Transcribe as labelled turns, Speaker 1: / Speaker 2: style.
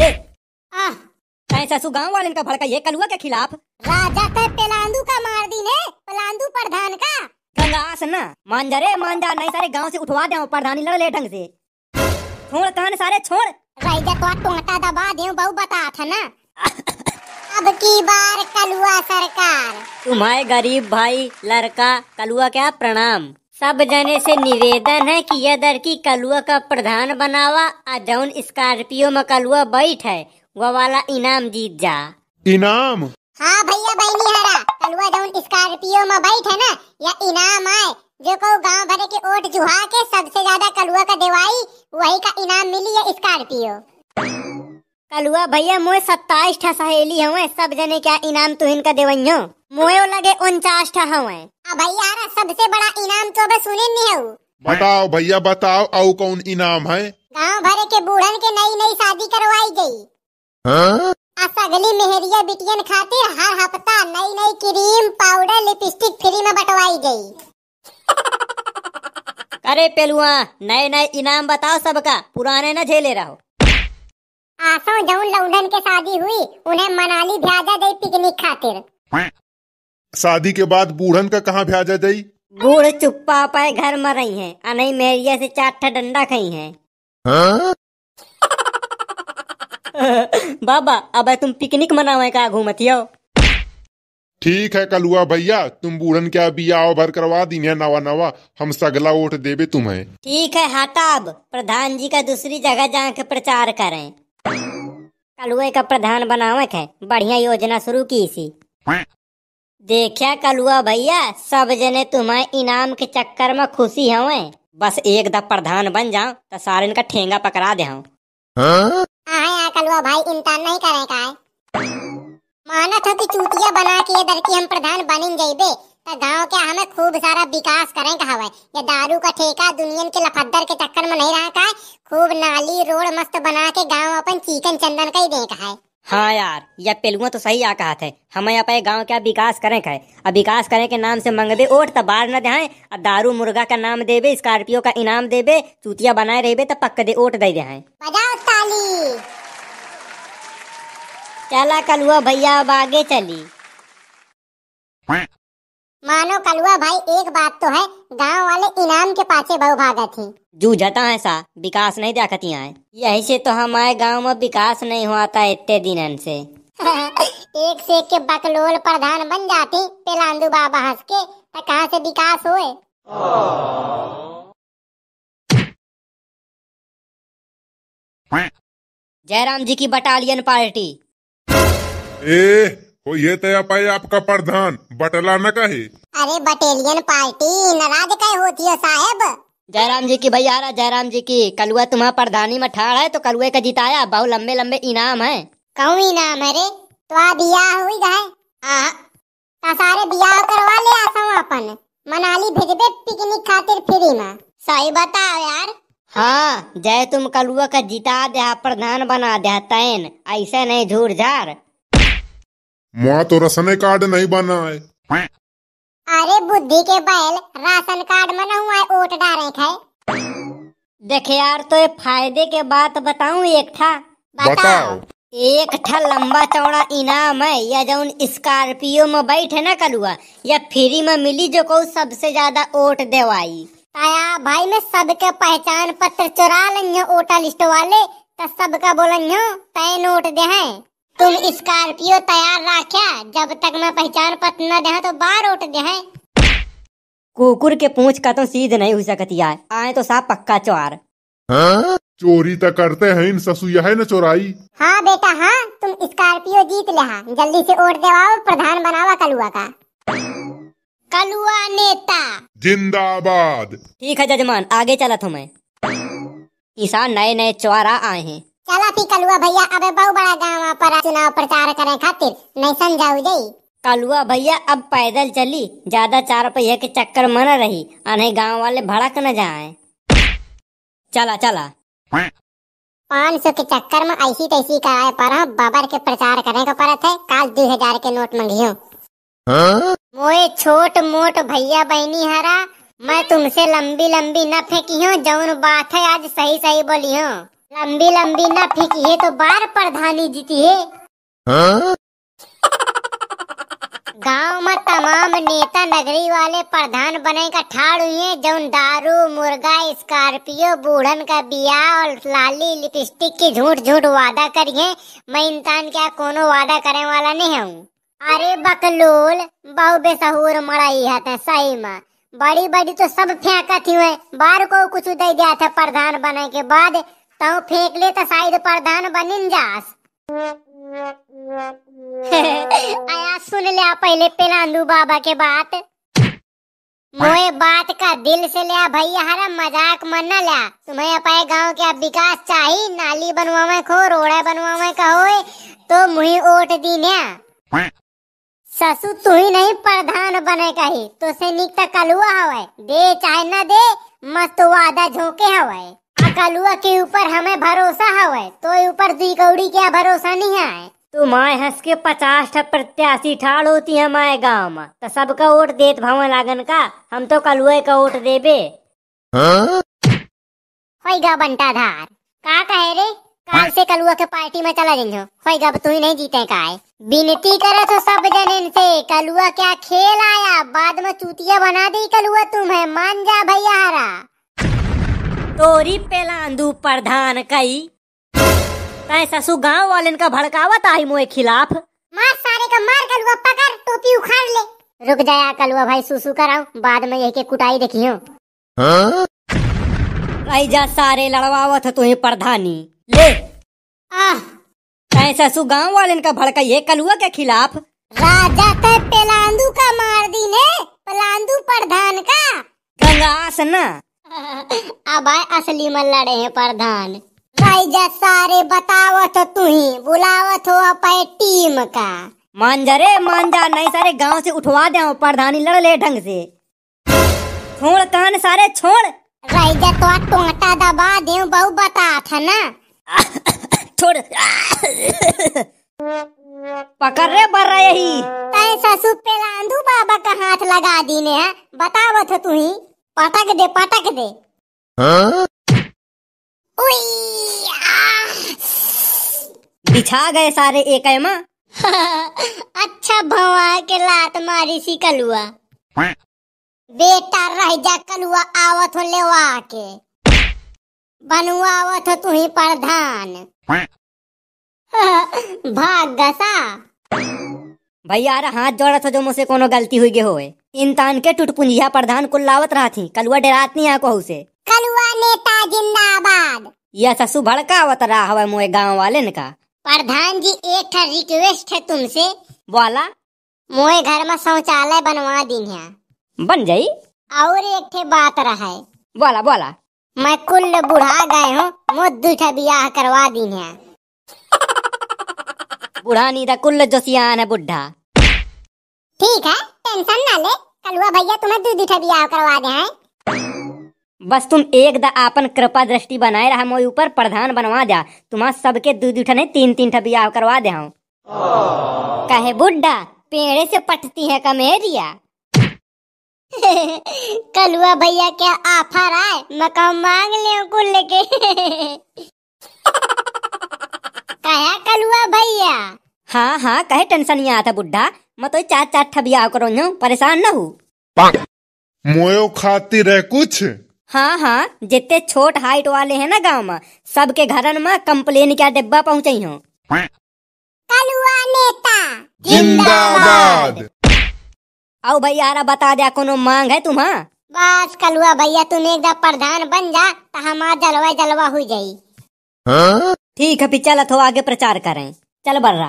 Speaker 1: ले आह ससु गांव वाले का भड़का ये कलुआ के खिलाफ राजा का पेलांदू का मार दी ने पलांदू प्रधान का गंगास ना मांजरे मांजा नहीं सारे गांव से उठवा दे प्रधानी लड़ ले ढंग से
Speaker 2: छोड़ कान सारे छोड़ राजा तो टोंटा दबा दे बहु बता था ना अब की बार कलुआ सरकार
Speaker 1: तुम्हारे गरीब भाई लड़का कलुआ क्या प्रणाम सब जने से निवेदन है कि यह दर की कलुआ का प्रधान बनावा आ जौन स्कॉर्पियो में कलुआ बैठ है वो वाला इनाम जीत जा इनाम
Speaker 2: हाँ भैया बहनी हरा कलुआ जौन स्कॉर्पियो में बैठ है ना यह इनाम आए जो को गांव भरे के ओट जुहा के सबसे ज्यादा कलुआ का देवाई वही का इनाम मिली है स्कॉर्पियो कलुआ भैया मोए सत्ताईस सहेली हूँ सब जने क्या इनाम तुम इनका देवइयो मोयो लगे उनचास हवे भैया सबसे बड़ा इनाम तो अभी सुने नहीं हूँ
Speaker 1: बताओ भैया बताओ आओ कौन इनाम है
Speaker 2: गांव भरे के बूढ़न के नई नई शादी करवाई गई सगली हाँ? मेहरिया बिटियन खातिर हर हफ्ता नई नई क्रीम पाउडर लिपस्टिक फ्री में बटवाई गई अरे पेलुआ नए नए इनाम बताओ सबका पुराने न झेले रहो आसो जो लौंडन के शादी हुई उन्हें मनाली भेजा गई पिकनिक खातिर हाँ। शादी के बाद बूढ़न का कहाँ भेजा जाये बूढ़ चुप्पा पाए घर में रही
Speaker 1: है नहीं मेरिया से चार डंडा खाई है हाँ? बाबा अब तुम पिकनिक मनावे का हो ठीक है कलुआ भैया तुम बूढ़न क्या बियाह भर करवा दी है नवा नवा हम सगला वोट देवे तुम्हें ठीक है हटाब प्रधान जी का दूसरी जगह जाके प्रचार करें कलुए का प्रधान बनावे है बढ़िया योजना शुरू की सी देखा कलुआ भैया सब जने तुम्हें इनाम के चक्कर में खुशी हो बस एक दफ प्रधान बन जाओ तो सारे इनका ठेंगा पकड़ा दे
Speaker 2: हाँ कलुआ भाई इंतान नहीं करे का माना था कि चूतिया बना के इधर की हम प्रधान बन जाइबे तो गांव के हमें खूब सारा विकास करें कहा हवे ये दारू का ठेका दुनिया के लफद्दर के चक्कर में नहीं रहा का खूब नाली रोड मस्त बना के गांव अपन चिकन चंदन का ही देखा है
Speaker 1: हाँ यार या पेलुआ तो सही आ कहा थे हमें पे गांव का विकास करें कहे अब विकास करें के नाम से मंगबे ओट तो बाढ़ न दें अब दारू मुर्गा का नाम देवे स्कॉर्पियो का इनाम देवे चूतिया बनाए रहे तो पक्क दे ओट दे दें
Speaker 2: चला कलुआ भैया अब आगे चली मानव कलुआ भाई एक बात तो है गांव वाले इनाम के पाचे बहु भागत है
Speaker 1: जू जटा ऐसा विकास नहीं देखतिया है
Speaker 2: यही से तो हमारे गांव में
Speaker 1: विकास नहीं हुआ था इतने दिन से
Speaker 2: एक से एक के बकलोल प्रधान बन जाती पेलांदू बाबा हंस के तो कहाँ से विकास हुए जयराम जी की बटालियन पार्टी ए हो ये तो आपका प्रधान बटला न कही अरे बटेलियन पार्टी नाराज कह होती है साहब
Speaker 1: जयराम जी की भैया रहा जयराम जी की कलुआ तुम्हारा प्रधानी में ठाड़ है तो कलुए का जिताया बहुत लंबे
Speaker 2: लंबे इनाम है कहूँ इनाम है रे तो आ बियाह हुई गए आ सारे बिया करवा ले आसाऊ अपन मनाली भेज दे पिकनिक खातिर फ्री में सही बताओ यार
Speaker 1: हाँ जय तुम कलुआ
Speaker 2: का जिता दे प्रधान बना
Speaker 1: दे तैन ऐसे नहीं झूठ झार
Speaker 2: मुआ तो रसने कार्ड नहीं बना है अरे बुद्धि के बैल राशन कार्ड में ना हुआ ओट देखे यार तो ये फायदे के बात बताऊं एक था
Speaker 1: बताओ एक था लंबा चौड़ा इनाम है या उन स्कॉर्पियो में बैठे
Speaker 2: ना कलुआ या फ्री में मिली जो को सबसे ज्यादा वोट देवाई आया भाई मैं सबके पहचान पत्र चुरा लेंगे ओटा लिस्ट वाले तो सबका बोलेंगे हाँ, तय नोट दे हैं तुम स्कॉर्पियो तैयार रखा जब तक मैं पहचान पत्र न दे तो बार उठ दे
Speaker 1: कुकुर के पूछ का तो सीध नहीं हो सकती यार
Speaker 2: आए तो साफ पक्का चोर हाँ? चोरी तो करते हैं इन ससु है न चोराई हाँ बेटा हाँ तुम स्कॉर्पियो जीत लिया हाँ। जल्दी से ओट देवाओ प्रधान बनावा कलुआ का कलुआ नेता जिंदाबाद ठीक है जजमान आगे चला तुम्हें मैं ईसा नए नए चौरा आए हैं चला पी कलुआ भैया अब बहु बड़ा गांव पर चुनाव प्रचार करे खातिर नहीं समझाऊ जाई कलुआ
Speaker 1: भैया अब पैदल चली ज्यादा चार पहिए के चक्कर मन रही अने गांव वाले भड़क न
Speaker 2: जाए चला चला पाँच सौ के चक्कर में ऐसी तैसी कराए पर बाबर के प्रचार करने का पड़ा है काल दो हजार के नोट मंगियो मोए छोट मोट भैया बहनी हरा मैं तुमसे लंबी लंबी न फेंकी हूँ जौन बात है आज सही सही बोली हूँ लंबी लंबी ना फीकी है तो बार प्रधानी जीती है हाँ? गांव में तमाम नेता नगरी वाले प्रधान बने का ठाड़ हुई है जो दारू मुर्गा स्कॉर्पियो बूढ़न का बिया और लाली लिपस्टिक की झूठ झूठ वादा करिए मैं इंसान क्या कोनो वादा करे वाला नहीं हूँ अरे बकलोल बहु बेसहूर मराई है सही में बड़ी बड़ी तो सब फेंका थी बार को कुछ दे दिया था प्रधान बने के बाद तो फेंक ले तो शायद प्रधान बनिन जास आया सुन ले पहले पेलांदू बाबा के बात मोए बात का दिल से लिया भाई हरा मजाक मन न लिया तुम्हें अपने गांव के विकास चाहिए नाली बनवा में खो रोड़ा बनवा में कहो तो मुही ओट दीने ससु तू ही नहीं प्रधान बने का तो से निक कलुआ हवे दे चाहे न दे मस्त वादा झोंके हवे कलुआ के ऊपर हमें भरोसा हवे तो ऊपर दी कौड़ी क्या भरोसा नहीं है तू माए हंस के पचास ठप प्रत्याशी ठाड़ होती है माए
Speaker 1: गाँव में तो सबका वोट देत भाव लागन का हम तो कलुआ का वोट देबे
Speaker 2: हाँ? होगा बंटाधार का कहे रे कल से कलुआ के पार्टी में चला जिंझो होगा अब तू ही नहीं जीते का है विनती करे तो सब जन इनसे कलुआ क्या खेल आया बाद में चूतिया बना दी कलुआ तुम्हें मान जा भैया हरा तोरी पेलांदू प्रधान कई तय ससु गांव वालन का भड़कावत आई मोए खिलाफ मार सारे का मार कर कलुआ पकड़ टोपी उखाड़ ले रुक जाया कलुआ भाई सुसु कराऊ बाद में यही के कुटाई देखियो आई
Speaker 1: हाँ? जा सारे लड़वावत तो ही प्रधानी ले आह तय ससु गांव वालन का भड़का ये कलुआ के खिलाफ राजा ते पेलांदू
Speaker 2: का मार दी ने पेलांदू प्रधान का गंगा आसना अब आए असली में लड़े हैं प्रधान भाई जा सारे बताओ तो तू ही बुलाओ तो अपने टीम का मान जा रे मान जा नहीं सारे गांव
Speaker 1: से उठवा दे प्रधानी लड़ ले ढंग से
Speaker 2: छोड़ कान सारे छोड़ भाई जा तो टोटा दबा दे बहु बता था ना छोड़ पकड़ रे बर रहे ही तय सुपे लांधू बाबा का हाथ लगा दीने हैं बतावत हो तू ही पटक दे पटक दे हाँ? बिछा गए सारे एक अच्छा भवा के लात मारी सी कलुआ बेटा रह जा कलुआ आवत हो लेवा के बनुआ आवत हो तू ही प्रधान
Speaker 1: भाग गसा भैया हाथ जोड़ा था जो मुझसे कोनो गलती हुई गे होए इंतान के टुटपुंजिया प्रधान कुल्लावत लावत रहा थी कलुआ डेरा नहीं से
Speaker 2: कलुआ नेता जिंदाबाद
Speaker 1: यह ससु भड़कावत रहा मोए गांव वाले ने कहा
Speaker 2: प्रधान जी एक रिक्वेस्ट है तुमसे बोला मोए घर में शौचालय बनवा दी है बन जाई और एक थे बात रहा है बोला बोला मैं कुल बुढ़ा गए हूँ मुद्दू दूठा ब्याह करवा दी है बुढ़ा नहीं था कुल जोसियान है बुढ़ा ठीक है टेंशन ना ले कलुआ भैया तुम्हें दूध उठा बियाह करवा दे हैं बस
Speaker 1: तुम एक दा आपन कृपा दृष्टि बनाए रहा मोई ऊपर प्रधान बनवा जा तुम्हार सबके दूध उठने तीन तीन ठा बियाह करवा दे हूँ कहे बुड्ढा पेड़े से पटती है
Speaker 2: कमेरिया कलुआ भैया क्या आफा रहा है मकान मांग ले कुल लेके
Speaker 1: हाँ हाँ कहे टेंशन ही आता बुढ़ा मैं तो चार चार ठबिया करो परेशान न
Speaker 2: हूँ मोयो खाती है कुछ
Speaker 1: हाँ हाँ जितने छोट हाइट वाले हैं ना गांव में सबके घरन में कंप्लेन क्या डिब्बा पहुँचे
Speaker 2: हूँ आओ भैया आरा बता दिया कोनो मांग है तुम्हारा बस कलुआ भैया तुम एक प्रधान बन जा तो हमारा जलवा जलवा हो जाये
Speaker 1: हाँ? ठीक है चल तो आगे प्रचार करें चल बर्रा